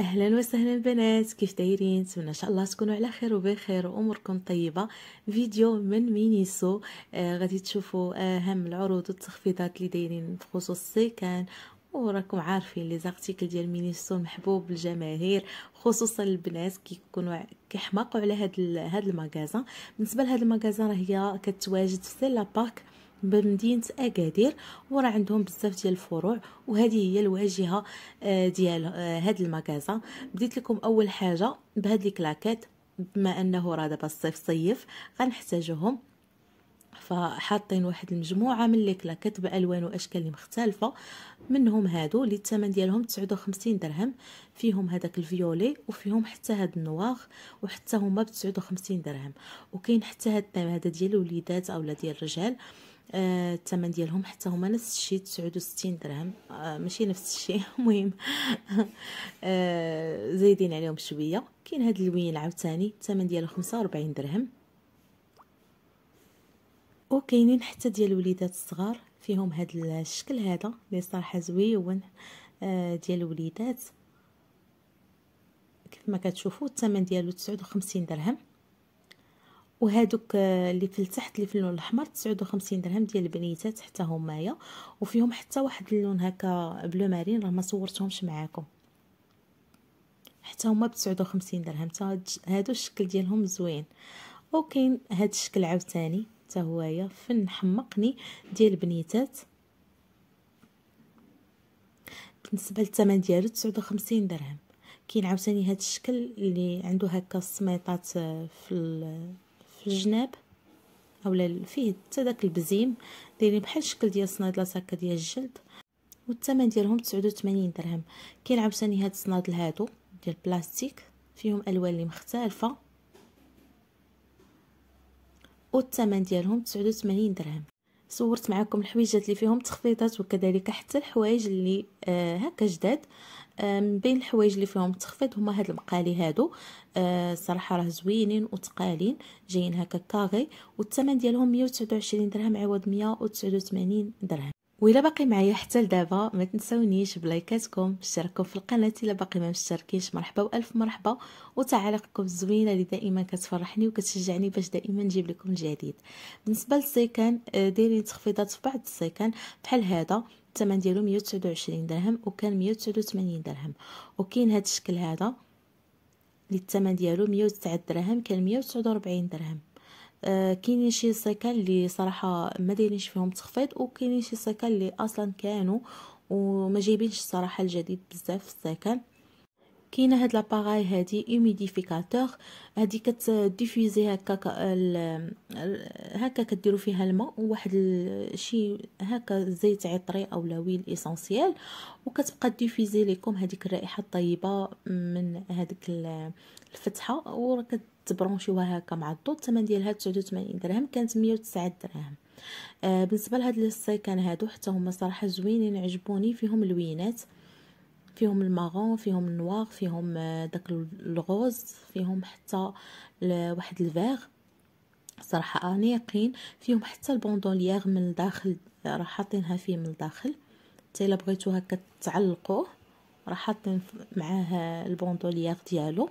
اهلا وسهلا البنات كيف دايرين نتمنى ان شاء الله تكونوا على خير وبخير واموركم طيبه فيديو من مينيسو آه غادي تشوفوا آه اهم العروض والتخفيضات اللي دايرين بخصوص السيكان وراكم عارفين لي زارتيكل ديال مينيسو محبوب الجماهير خصوصا البنات كيكونوا كيحماقوا على هاد هاد المغازه بالنسبه لهاد المغازه راه هي كتواجد في سيلا لاباك بمدينه اكادير وراه عندهم بزاف ديال الفروع وهذه هي الواجهه آه، ديال هذا آه، المكازا بديت لكم اول حاجه بهاد الكلاكات بما انه راه دابا الصيف صيف غنحتاجوهم فحاطين واحد المجموعه من لي كلاكيت بالوان واشكال مختلفه منهم هادو اللي الثمن ديالهم 59 درهم فيهم هذاك الفيولي وفيهم حتى هاد النواغ وحتى هما ب 59 درهم وكاين حتى هاد الثمن هذا ديال الوليدات اولا ديال الرجال آه الثمن ديالهم حتى هما نفس الشيء 69 درهم آه ماشي نفس الشيء المهم آه، زايدين عليهم شويه كاين هاد اللوين عاوتاني الثمن ديالو 45 درهم وكاينين حتى ديال الوليدات الصغار فيهم هاد الشكل هذا اللي صراحه زويون آه، ديال الوليدات كيف ما كتشوفوا الثمن ديالو 59 درهم وهادوك آه، اللي في التحت اللي في اللون الاحمر 59 درهم ديال البنيتات حتى همايا وفيهم حتى واحد اللون هكا بلو مارين راه ما صورتهمش معاكم حتى هما ب 59 درهم هادو الشكل ديالهم زوين وكاين هاد الشكل عاوتاني حتى هويا فن حمقني ديال البنيتات بالنسبه للثمن ديالو 59 درهم كاين عاوتاني هاد الشكل اللي عنده هكا السميطات آه، في في الجناب اولا فيه حتى داك البزيم دايرين بحال الشكل ديال صنادلات هكا ديال الجلد والثمن ديالهم 89 درهم كاين عاوتاني هاد الصنادل هادو ديال البلاستيك فيهم الوان اللي مختلفه والثمن ديالهم 89 درهم صورت معكم الحويجات اللي فيهم تخفيضات وكذلك حتى الحوايج اللي آه هكا جداد من بين الحوايج اللي فيهم التخفيض هما هاد المقالي هادو الصراحه أه، راه زوينين وتقالين جايين هكا كاغي والثمن ديالهم 129 درهم عوض 189 درهم وإلا باقي معايا حتى لدابا ما تنساونيش بلايكاتكم اشتركوا في القناه الا باقي ما مشتركينش مرحبا والف مرحبا وتعاليقكم الزوينه اللي دائما كتفرحني وكتشجعني باش دائما نجيب لكم الجديد بالنسبه للسيكان أه، دايرين تخفيضات في بعض السيكان بحال هذا الثمن ديالو 129 درهم وكان 189 درهم وكاين هذا الشكل هذا اللي الثمن ديالو 109 درهم كان 149 درهم آه كاينين شي سيكال اللي صراحه ما دايرينش فيهم تخفيض وكاينين شي سيكال اللي اصلا كانوا وما جايبينش الصراحه الجديد بزاف في السكن كاينه هاد لاباراي هادي هيوميديفيكاتور هادي كتديفيزي هكا هكا كديروا فيها الماء وواحد شي هكا زيت عطري او لويل اسانسييل وكتبقى ديفيزي لكم هذيك الرائحه الطيبه من هذيك الفتحه وراه كتبرونشيوها هكا مع الضوء الثمن ديالها 89 درهم كانت 109 درهم آه بالنسبه لهاد السيكان هادو حتى هما صراحه زوينين عجبوني فيهم لوينات فيهم الماغون فيهم النوار فيهم آه، داك الغوز فيهم حتى واحد الفيغ صراحه انيقين فيهم حتى البوندولييغ من الداخل راه حاطينها فيه من الداخل حتى الا بغيتو هكا تعلقوه راه حاطين معاه البوندولييغ ديالو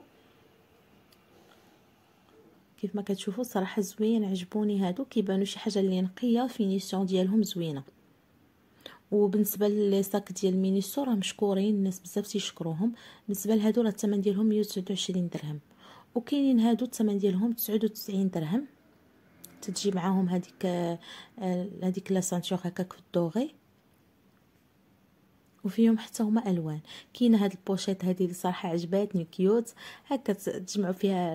كيف ما كتشوفوا صراحه زوين عجبوني هادو كيبانو شي حاجه اللي نقيه فينيسيون ديالهم زوينه وبالنسبه للساك ديال مينيسو راه مشكورين الناس بزاف تيشكروهم بالنسبه لهادو راه الثمن ديالهم 129 درهم وكاينين هادو الثمن ديالهم 99 درهم تتجي معاهم هذيك هذيك آه، لا سانتور هكاك في الدوغي وفيهم حتى هما الوان كاينه هاد البوشيط هادي اللي صراحه عجباتني كيوت هكا تجمعوا فيها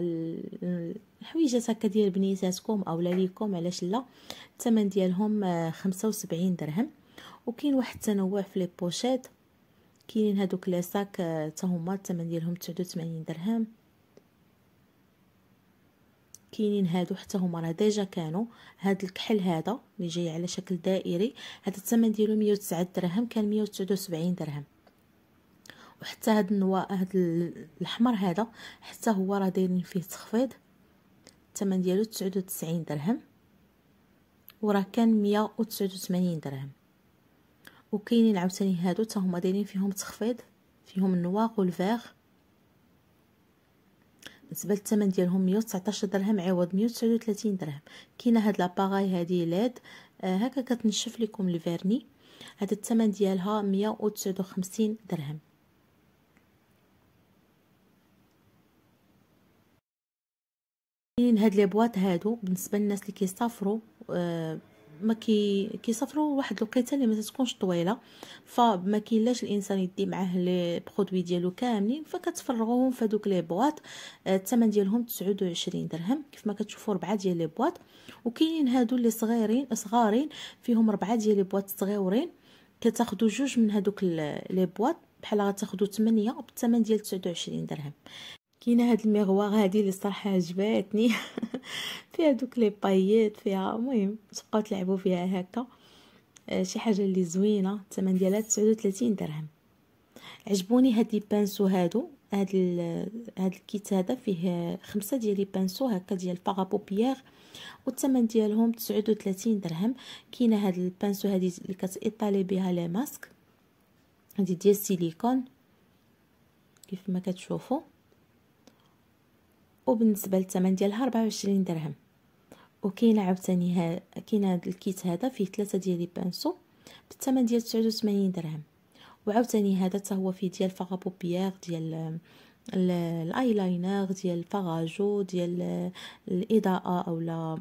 الحويجات هكا ديال بنيتاتكم اولا ليكم علاش لا الثمن ديالهم 75 آه، درهم وكاين واحد التنوع في لي بوشيت كاينين هادوك لي ساك حتى آه، هما الثمن ديالهم 89 درهم كاينين هادو حتى هما راه ديجا كانوا هاد الكحل هذا اللي جاي على شكل دائري هذا الثمن ديالو 109 درهم كان 179 درهم وحتى هاد النوا هاد الاحمر هذا حتى هو راه دايرين فيه تخفيض الثمن ديالو 99 درهم وراه كان 189 درهم وكاينين عاوتاني هادو حتى هما دايرين فيهم تخفيض فيهم النواق والفيغ بالنسبه للثمن ديالهم 119 درهم عوض 139 درهم كاينه هاد لاباغاي هادي ليد آه، هكا كتنشف لكم الفيرني هاد الثمن ديالها 159 درهم كاينين هاد لي بواط هادو بالنسبه للناس اللي كيسافروا آه، ما كي كيسافروا واحد الوقيته اللي ما تكونش طويله فما كيلاش الانسان يدي معاه لي برودوي ديالو كاملين فكتفرغوهم في هذوك لي بواط آه، الثمن ديالهم 29 درهم كيف ما كتشوفوا ربعه ديال لي بواط وكاينين هادو اللي صغيرين صغارين فيهم ربعه ديال لي بواط صغيورين كتاخذوا جوج من هادوك لي بواط بحال غتاخذوا 8 بالثمن ديال 29 درهم كاينه هاد الميغوار هادي اللي صراحه عجباتني فيها دوك لي بايات فيها المهم تبقاو تلعبوا فيها هكا آه، شي حاجه اللي زوينه الثمن ديالها 39 درهم عجبوني هاد لي بانسو هادو هاد هاد الكيت هذا فيه خمسه ديال لي بانسو هكا ديال بارابوبيير والثمن ديالهم 39 درهم كاينه هاد البانسو هادي اللي كتايطالي بها لي ماسك هادي ديال السيليكون كيف ما كتشوفوا وبالنسبه للثمن ديالها 24 درهم وكاين عاوتاني ها كاين هذا الكيت هذا فيه ثلاثه ديال لي بانسو بالثمن ديال 89 درهم وعاوتاني هذا حتى هو فيه ديال فغابوبيير ديال الايلاينر ديال الفراجو ديال الاضاءه اولا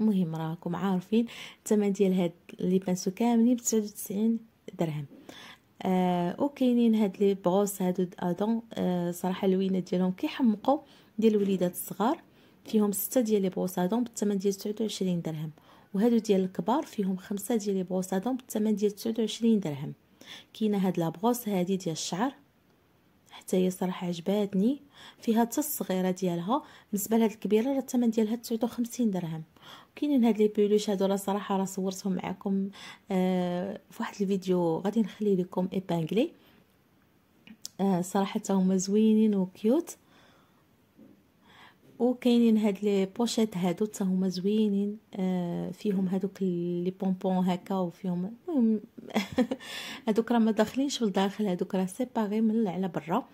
المهم راكم عارفين الثمن ديال هاد لي بانسو كاملين ب 99 درهم آه وكاينين هاد لي بروس هادو ادون آه،, آه صراحه اللوينات ديالهم كيحمقوا ديال الوليدات الصغار فيهم ستة ديال لي بروسادون بالثمن ديال 29 درهم وهادو ديال الكبار فيهم خمسة ديال لي بروسادون بالثمن ديال 29 درهم كاينه هاد لابغوص هادي ديال الشعر حتى هي صراحه عجباتني فيها حتى الصغيره ديالها بالنسبه لهاد الكبيره راه الثمن ديالها 59 درهم كاينين هاد لي بيلوش هادو راه صراحه راه صورتهم معكم آه في واحد الفيديو غادي نخلي لكم ايبانغلي آه صراحه هما زوينين وكيوت وكاينين هاد لي بوشيت هادو حتى هما زوينين آه، فيهم هادوك لي بونبون هكا وفيهم المهم هادوك راه ما داخلينش لداخل هادوك راه سيباري من على برا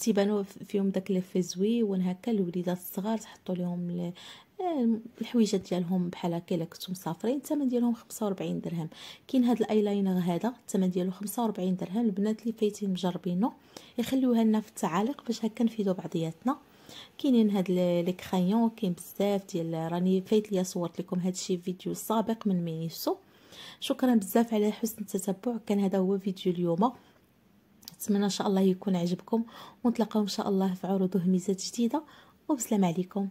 تيبانو فيهم داك لي زويون هكا الوليدات الصغار تحطوا لهم آه، الحويجات ديالهم بحال هكا الا كنتو مسافرين الثمن ديالهم 45 درهم كاين هاد الايلاينر هذا الثمن ديالو 45 درهم البنات اللي فايتين مجربينه يخليوها لنا في التعاليق باش هكا نفيدو بعضياتنا كاينين هاد لي كرايون كاين بزاف ديال راني فايت ليا صورت لكم هادشي فيديو سابق من مينيسو شكرا بزاف على حسن التتبع كان هذا هو فيديو اليوم نتمنى ان شاء الله يكون عجبكم ونتلاقاو ان شاء الله في عروض وهميزات جديده وبسلام عليكم